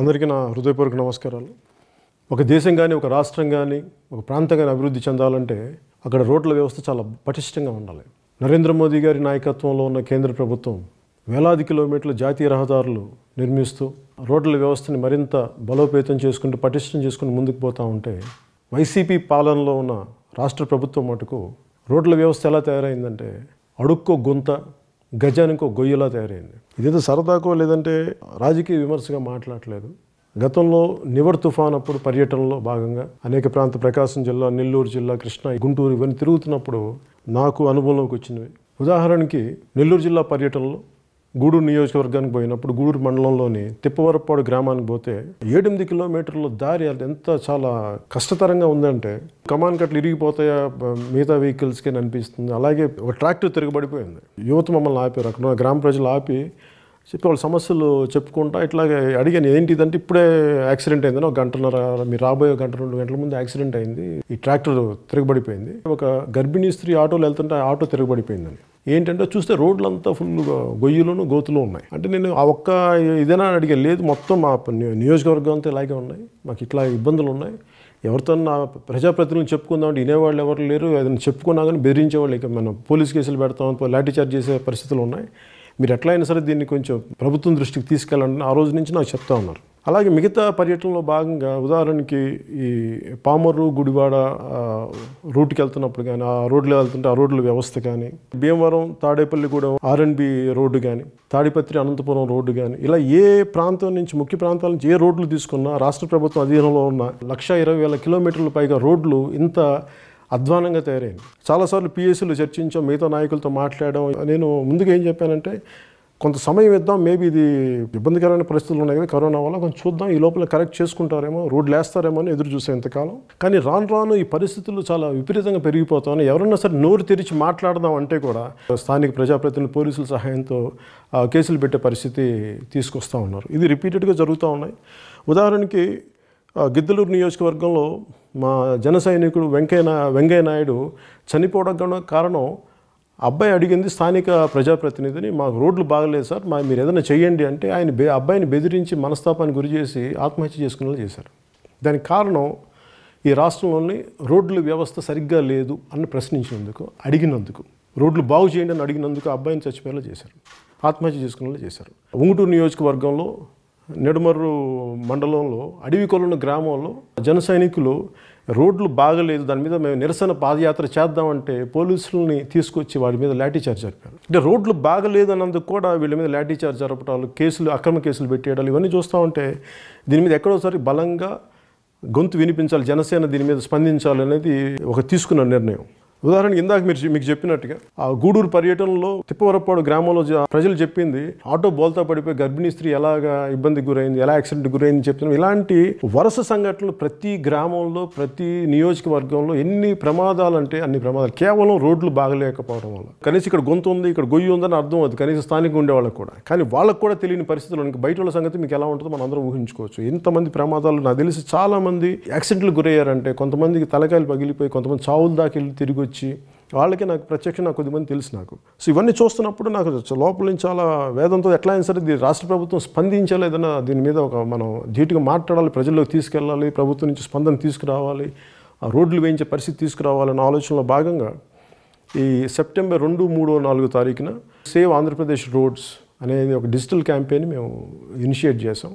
అందరికీ నా హృదయపూర్వక నమస్కారాలు ఒక దేశం కానీ ఒక రాష్ట్రం కానీ ఒక ప్రాంతం కానీ అభివృద్ధి చెందాలంటే అక్కడ రోడ్ల వ్యవస్థ చాలా పటిష్టంగా ఉండాలి నరేంద్ర మోదీ గారి నాయకత్వంలో ఉన్న కేంద్ర ప్రభుత్వం వేలాది కిలోమీటర్ల జాతీయ రహదారులు నిర్మిస్తూ రోడ్ల వ్యవస్థని మరింత బలోపేతం చేసుకుంటూ పటిష్టం చేసుకుని ముందుకు పోతూ ఉంటే వైసీపీ పాలనలో ఉన్న రాష్ట్ర ప్రభుత్వం మటుకు రోడ్ల వ్యవస్థ ఎలా తయారైందంటే అడుక్కో గుంత గజానికి ఒక గొయ్యలా తయారైంది ఇదేదో సరదాకో లేదంటే రాజకీయ విమర్శగా మాట్లాడలేదు గతంలో నివర్ తుఫాన్ అప్పుడు పర్యటనలో భాగంగా అనేక ప్రాంత ప్రకాశం జిల్లా నెల్లూరు జిల్లా కృష్ణా గుంటూరు ఇవన్నీ తిరుగుతున్నప్పుడు నాకు అనుభవంలోకి వచ్చినవి ఉదాహరణకి నెల్లూరు జిల్లా పర్యటనలో గూడూరు నియోజకవర్గానికి పోయినప్పుడు గూడూరు మండలంలోని తిప్పవరపాడు గ్రామానికి పోతే ఏడెనిమిది కిలోమీటర్ల దారి అది ఎంత చాలా కష్టతరంగా ఉందంటే కమాన్ కట్లు ఇరిగిపోతాయా మిగతా వెహికల్స్కి అనిపిస్తుంది అలాగే ఒక ట్రాక్టర్ తిరగబడిపోయింది యువత మమ్మల్ని ఆపారు అక్కడ గ్రామ ప్రజలు ఆపి చెప్పి వాళ్ళ సమస్యలు చెప్పుకుంటా ఇట్లాగే అడిగాను ఏంటిదంటే ఇప్పుడే యాక్సిడెంట్ అయిందని ఒక గంటన్నర మీరు రాబోయే గంట రెండు గంటల ముందు యాక్సిడెంట్ అయింది ఈ ట్రాక్టర్ తిరగబడిపోయింది ఒక గర్భిణీ స్త్రీ ఆటోలో వెళ్తుంటే ఆటో తిరగబడిపోయిందని ఏంటంటే చూస్తే రోడ్లంతా ఫుల్గా గొయ్యిలోను గోతులు ఉన్నాయి అంటే నేను ఆ ఒక్క ఇదేనా అడిగే లేదు మొత్తం మా నియోజకవర్గం అంతా ఇలాగే ఉన్నాయి మాకు ఇట్లా ఇబ్బందులు ఉన్నాయి ఎవరితో నా ప్రజాప్రతినిధులు చెప్పుకుందామంటే వినేవాళ్ళు ఎవరు లేరు ఏదైనా చెప్పుకున్నా కానీ బెదిరించేవాళ్ళు ఇక మనం పోలీస్ కేసులు పెడతాం లాఠీ చార్జ్ చేసే పరిస్థితులు ఉన్నాయి మీరు ఎట్లా అయినా సరే దీన్ని కొంచెం ప్రభుత్వం దృష్టికి తీసుకెళ్ళండి ఆ రోజు నుంచి నాకు చెప్తా ఉన్నారు అలాగే మిగతా పర్యటనలో భాగంగా ఉదాహరణకి ఈ పామర్రు గుడివాడ రూట్కి వెళ్తున్నప్పుడు కానీ ఆ రోడ్లు వెళ్తుంటే ఆ రోడ్ల వ్యవస్థ కానీ భీమవరం తాడేపల్లిగూడెం ఆర్ఎన్బి రోడ్డు కానీ తాడిపత్రి అనంతపురం రోడ్డు కానీ ఇలా ఏ ప్రాంతం నుంచి ముఖ్య ప్రాంతాల నుంచి ఏ రోడ్లు తీసుకున్నా రాష్ట్ర ప్రభుత్వం అధీనంలో ఉన్న లక్ష ఇరవై వేల కిలోమీటర్ల పైగా రోడ్లు ఇంత అధ్వానంగా తయారైంది చాలాసార్లు పిఎస్సీలు చర్చించాం మిగతా నాయకులతో మాట్లాడడం నేను ముందుగా ఏం చెప్పానంటే కొంత సమయం ఇద్దాం మేబీ ఇది ఇబ్బందికరమైన పరిస్థితులు ఉన్నాయి కదా కరోనా వల్ల కొంచెం చూద్దాం ఈ లోపల కరెక్ట్ చేసుకుంటారేమో రోడ్లు వేస్తారేమో అని ఎదురు చూసేంతకాలం కానీ రాను రాను ఈ పరిస్థితులు చాలా విపరీతంగా పెరిగిపోతామని ఎవరన్నా సరే నోరు తెరిచి మాట్లాడదాం అంటే కూడా స్థానిక ప్రజాప్రతినిధులు పోలీసుల సహాయంతో కేసులు పెట్టే పరిస్థితి తీసుకొస్తూ ఉన్నారు ఇది రిపీటెడ్గా జరుగుతూ ఉన్నాయి ఉదాహరణకి గిద్దలూరు నియోజకవర్గంలో మా జన సైనికుడు వెంకయ్య వెంకయ్య నాయుడు చనిపోవడం కారణం అబ్బాయి అడిగింది స్థానిక ప్రజాప్రతినిధిని మాకు రోడ్లు బాగలేదు సార్ మా మీరు ఏదైనా చేయండి అంటే ఆయన బె అబ్బాయిని బెదిరించి మనస్తాపానికి గురి చేసి ఆత్మహత్య చేసుకునేలా చేశారు దానికి కారణం ఈ రాష్ట్రంలోని రోడ్ల వ్యవస్థ సరిగ్గా లేదు అని ప్రశ్నించినందుకు అడిగినందుకు రోడ్లు బాగు చేయండి అని అడిగినందుకు అబ్బాయిని చచ్చిపోయేలా చేశారు ఆత్మహత్య చేసుకునేలా చేశారు ఉంగుటూరు నియోజకవర్గంలో నెడుమర్రు మండలంలో అడవికొలను గ్రామంలో జన సైనికులు రోడ్లు బాగలేదు దాని మీద మేము నిరసన పాదయాత్ర చేద్దామంటే పోలీసులని తీసుకొచ్చి వాడి మీద లాఠీ చార్జ్ జరిపారు అంటే రోడ్లు బాగలేదు అన్నందుకు కూడా వీళ్ళ మీద లాఠీ చార్జ్ జరపటాలు కేసులు అక్రమ కేసులు పెట్టేయడాలు ఇవన్నీ చూస్తూ ఉంటే దీని మీద ఎక్కడోసారి బలంగా గొంతు వినిపించాలి జనసేన దీని మీద స్పందించాలి అనేది ఒక తీసుకున్న నిర్ణయం ఉదాహరణకి ఇందాక మీరు మీకు చెప్పినట్టుగా ఆ గూడూరు పర్యటనలో తిప్పవరపాడు గ్రామంలో ప్రజలు చెప్పింది ఆటో బోల్తా పడిపోయి గర్భిణీ స్త్రీ ఎలాగా ఇబ్బందికి గురైంది ఎలా యాక్సిడెంట్ గురైంది చెప్తున్నాం ఇలాంటి వరుస సంఘటనలు ప్రతి గ్రామంలో ప్రతి నియోజకవర్గంలో ఎన్ని ప్రమాదాలు అంటే అన్ని ప్రమాదాలు కేవలం రోడ్లు బాగలేకపోవడం వల్ల కనీసం ఇక్కడ గొంతు ఉంది ఇక్కడ గొయ్యి ఉందని అర్థం అవుతుంది కనీసం స్థానికంగా ఉండే వాళ్ళకి కూడా కానీ వాళ్ళకు కూడా తెలియని పరిస్థితులు ఇంకా బయట వాళ్ళ సంగతి మీకు ఎలా ఉంటుందో మనం అందరం ఊహించుకోవచ్చు ఇంతమంది ప్రమాదాలు నాకు తెలిసి చాలామంది యాక్సిడెంట్లు గురయ్యారంటే కొంతమందికి తలకాయలు పగిలిపోయి కొంతమంది చావులు దాకా వెళ్ళి తిరిగి వచ్చి వాళ్ళకి నాకు ప్రత్యక్షం నాకు కొద్దిమంది తెలుసు నాకు సో ఇవన్నీ చూస్తున్నప్పుడు నాకు లోపల నుంచి చాలా వేదంతో ఎట్లా అయినా సరే రాష్ట్ర ప్రభుత్వం స్పందించాలి ఏదైనా దీని మీద ఒక మనం ధీటుగా మాట్లాడాలి ప్రజల్లోకి తీసుకెళ్ళాలి ప్రభుత్వం నుంచి స్పందన తీసుకురావాలి ఆ రోడ్లు వేయించే పరిస్థితి తీసుకురావాలన్న ఆలోచనలో భాగంగా ఈ సెప్టెంబర్ రెండు మూడో నాలుగో తారీఖున సేవ్ ఆంధ్రప్రదేశ్ రోడ్స్ అనేది ఒక డిజిటల్ క్యాంపెయిన్ మేము ఇనిషియేట్ చేసాం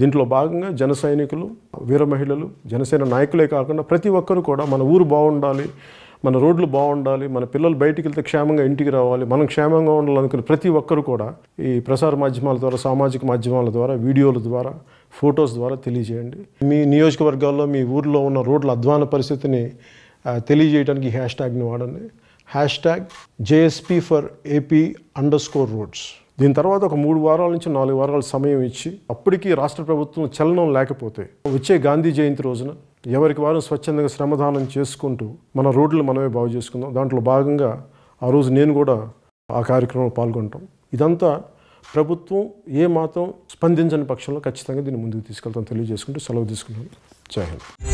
దీంట్లో భాగంగా జన సైనికులు వీర మహిళలు జనసేన నాయకులే కాకుండా ప్రతి ఒక్కరు కూడా మన ఊరు బాగుండాలి మన రోడ్లు బాగుండాలి మన పిల్లలు బయటికి వెళ్తే క్షేమంగా ఇంటికి రావాలి మనం క్షేమంగా ఉండాలనుకునే ప్రతి ఒక్కరు కూడా ఈ ప్రసార మాధ్యమాల ద్వారా సామాజిక మాధ్యమాల ద్వారా వీడియోల ద్వారా ఫొటోస్ ద్వారా తెలియజేయండి మీ నియోజకవర్గాల్లో మీ ఊర్లో ఉన్న రోడ్ల అధ్వాన పరిస్థితిని తెలియజేయడానికి హ్యాష్ ట్యాగ్ని వాడండి hash tag JSP for AP underscore roads దీని తర్వాత ఒక మూడు వారాల నుంచి నాలుగు వారాల సమయం ఇచ్చి అప్పటికి రాష్ట్ర ప్రభుత్వం చలనం లేకపోతే వచ్చే గాంధీ జయంతి రోజున ఎవరికి వారు స్వచ్ఛందంగా శ్రమదానం చేసుకుంటూ మన రోడ్లు మనమే బాగు చేసుకుందాం దాంట్లో భాగంగా ఆ రోజు నేను కూడా ఆ కార్యక్రమంలో పాల్గొంటాం ఇదంతా ప్రభుత్వం ఏమాత్రం స్పందించని పక్షంలో ఖచ్చితంగా దీన్ని ముందుకు తీసుకెళ్తాం తెలియజేసుకుంటూ సెలవు తీసుకున్నాను జై హింద్